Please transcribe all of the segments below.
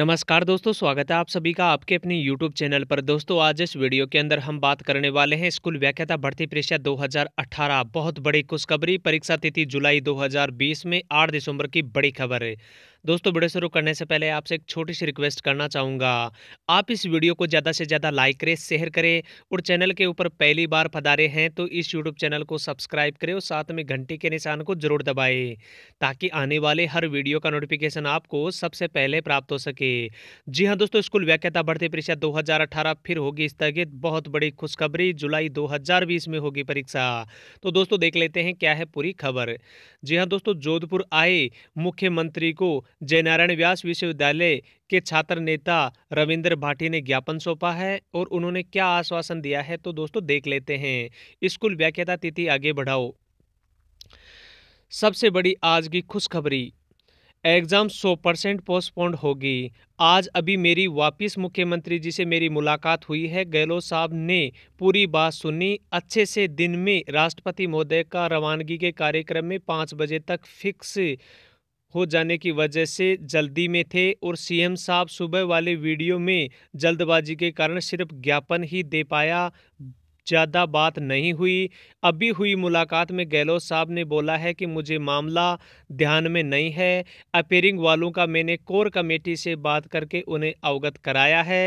नमस्कार दोस्तों स्वागत है आप सभी का आपके अपने YouTube चैनल पर दोस्तों आज इस वीडियो के अंदर हम बात करने वाले हैं स्कूल व्याख्याता भर्ती परीक्षा 2018 बहुत बड़ी खुशखबरी परीक्षा तिथि जुलाई 2020 में 8 दिसंबर की बड़ी खबर है दोस्तों वीडियो शुरू करने से पहले आपसे एक छोटी सी रिक्वेस्ट करना चाहूँगा आप इस वीडियो को ज़्यादा से ज़्यादा लाइक करें शेयर करें और चैनल के ऊपर पहली बार पधारे हैं तो इस यूट्यूब चैनल को सब्सक्राइब करें और साथ में घंटी के निशान को जरूर दबाएँ ताकि आने वाले हर वीडियो का नोटिफिकेशन आपको सबसे पहले प्राप्त हो सके जी हाँ दोस्तों स्कूल व्याख्याता भर्ती परीक्षा दो फिर होगी स्थगित बहुत बड़ी खुशखबरी जुलाई दो में होगी परीक्षा तो दोस्तों देख लेते हैं क्या है पूरी खबर जी हाँ दोस्तों जोधपुर आए मुख्यमंत्री को जयनारायण व्यास विश्वविद्यालय के छात्र नेता रविंद्र भाटी ने ज्ञापन सौंपा है और उन्होंने क्या आश्वासन दिया है तो दोस्तों देख लेते हैं स्कूल व्याख्याता तिथि आगे बढ़ाओ सबसे बड़ी आज की खुशखबरी एग्ज़ाम 100 परसेंट पोस्टपोन्ड होगी आज अभी मेरी वापस मुख्यमंत्री जी से मेरी मुलाकात हुई है गहलोत साहब ने पूरी बात सुनी अच्छे से दिन में राष्ट्रपति महोदय का रवानगी के कार्यक्रम में पाँच बजे तक फिक्स हो जाने की वजह से जल्दी में थे और सीएम साहब सुबह वाले वीडियो में जल्दबाजी के कारण सिर्फ ज्ञापन ही दे पाया ज़्यादा बात नहीं हुई अभी हुई मुलाकात में गहलोत साहब ने बोला है कि मुझे मामला ध्यान में नहीं है अपेयरिंग वालों का मैंने कोर कमेटी से बात करके उन्हें अवगत कराया है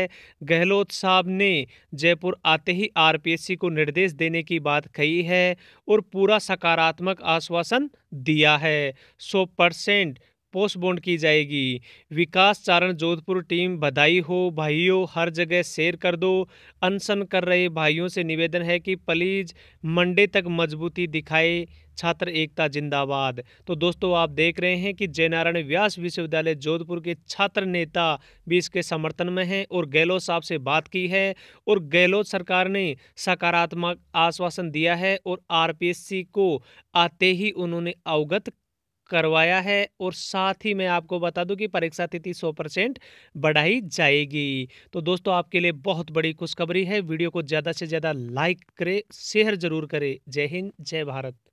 गहलोत साहब ने जयपुर आते ही आरपीएससी को निर्देश देने की बात कही है और पूरा सकारात्मक आश्वासन दिया है सौ परसेंट पोस्टबोन की जाएगी विकास चारण जोधपुर टीम बधाई हो भाइयों हर जगह शेयर कर दो अनशन कर रहे भाइयों से निवेदन है कि प्लीज़ मंडे तक मजबूती दिखाए छात्र एकता जिंदाबाद तो दोस्तों आप देख रहे हैं कि जयनारायण व्यास विश्वविद्यालय जोधपुर के छात्र नेता भी इसके समर्थन में हैं और गहलोत साहब से बात की है और गहलोत सरकार ने सकारात्मक आश्वासन दिया है और आरपीएससी को आते ही उन्होंने अवगत करवाया है और साथ ही मैं आपको बता दूं कि परीक्षा तिथि 100 परसेंट बढ़ाई जाएगी तो दोस्तों आपके लिए बहुत बड़ी खुशखबरी है वीडियो को ज़्यादा से ज़्यादा लाइक करें शेयर जरूर करें जय हिंद जय भारत